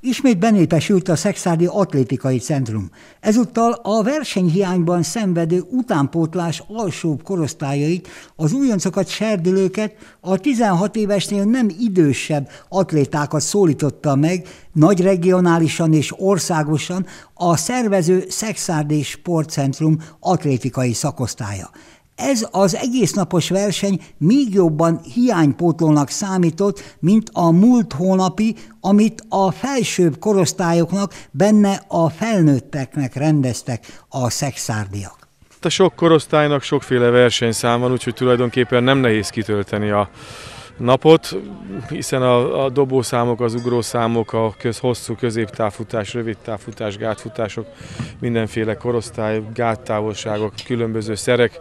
Ismét benépesült a Szexádi Atlétikai Centrum. Ezúttal a versenyhiányban szenvedő utánpótlás alsóbb korosztályait, az újoncokat, serdülőket, a 16 évesnél nem idősebb atlétákat szólította meg, nagy regionálisan és országosan a szervező Szexárdi Sportcentrum atlétikai szakosztálya. Ez az egésznapos verseny még jobban hiánypótlónak számított, mint a múlt hónapi, amit a felsőbb korosztályoknak, benne a felnőtteknek rendeztek a szexárdiak. Hát a sok korosztálynak sokféle versenyszám van, úgyhogy tulajdonképpen nem nehéz kitölteni a napot, hiszen a, a dobószámok, az ugrószámok, a köz, hosszú középtávfutás, rövidtávfutás, gátfutások, mindenféle korosztály, gáttávolságok, különböző szerek,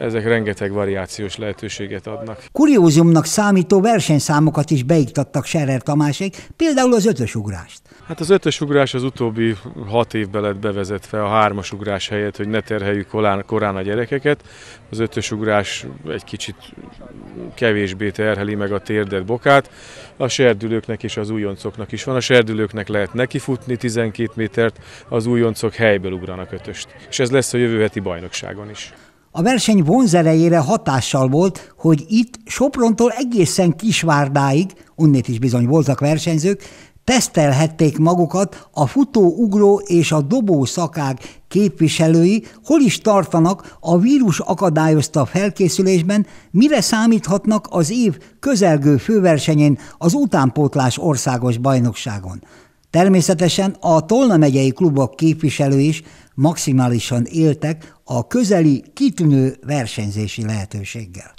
ezek rengeteg variációs lehetőséget adnak. Kuriózumnak számító versenyszámokat is beiktattak Serer Tamásék, például az ötösugrást. Hát az ötösugrás az utóbbi hat évben lett bevezetve a hármasugrás helyett, hogy ne terheljük korán, korán a gyerekeket. Az ötösugrás egy kicsit kevésbé terheli meg a térdet, bokát. A serdülőknek és az újoncoknak is van. A serdülőknek lehet nekifutni 12 métert, az újoncok helyből ugranak ötöst. És ez lesz a jövő heti bajnokságon is. A verseny vonzerejére hatással volt, hogy itt Soprontól egészen Kisvárdáig, onnét is bizony voltak versenyzők, tesztelhették magukat a futó, ugró és a dobó szakág képviselői, hol is tartanak a vírus akadályozta felkészülésben, mire számíthatnak az év közelgő főversenyén az utánpótlás országos bajnokságon. Természetesen a Tolna megyei klubok képviselői is maximálisan éltek a közeli kitűnő versenyzési lehetőséggel.